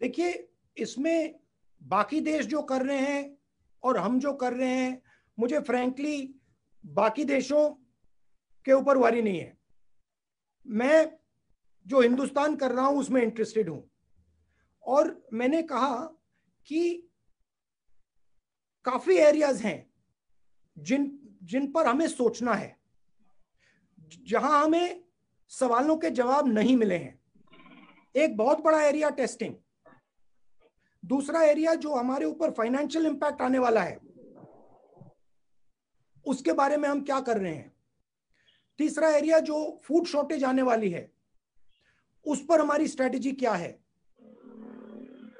देखिए इसमें बाकी देश जो कर रहे हैं और हम जो कर रहे हैं मुझे फ्रेंकली बाकी देशों के ऊपर वारी नहीं है मैं जो हिंदुस्तान कर रहा हूं उसमें इंटरेस्टेड हूं और मैंने कहा कि काफी एरियाज हैं जिन जिन पर हमें सोचना है जहां हमें सवालों के जवाब नहीं मिले हैं एक बहुत बड़ा एरिया टेस्टिंग दूसरा एरिया जो हमारे ऊपर फाइनेंशियल इंपैक्ट आने वाला है उसके बारे में हम क्या कर रहे हैं तीसरा एरिया जो फूड शॉर्टेज आने वाली है उस पर हमारी स्ट्रेटेजी क्या है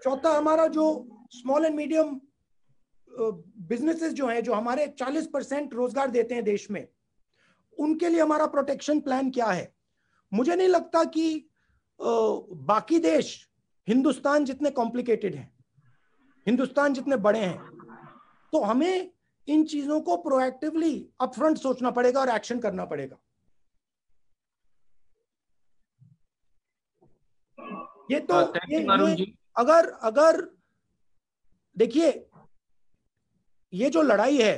चौथा हमारा जो स्मॉल एंड मीडियम बिजनेसेस जो है जो हमारे 40 परसेंट रोजगार देते हैं देश में उनके लिए हमारा प्रोटेक्शन प्लान क्या है मुझे नहीं लगता कि बाकी देश हिंदुस्तान जितने कॉम्प्लिकेटेड हैं हिंदुस्तान जितने बड़े हैं तो हमें इन चीजों को प्रोएक्टिवली अपफ्रंट सोचना पड़ेगा और एक्शन करना पड़ेगा ये तो हाँ, ये, ये अगर अगर देखिए ये जो लड़ाई है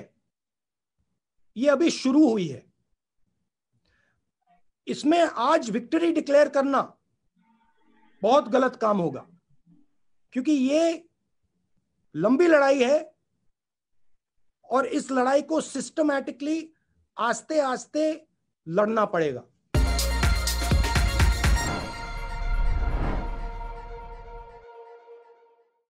ये अभी शुरू हुई है इसमें आज विक्ट्री डिक्लेयर करना बहुत गलत काम होगा क्योंकि ये लंबी लड़ाई है और इस लड़ाई को सिस्टमैटिकली आस्ते आस्ते लड़ना पड़ेगा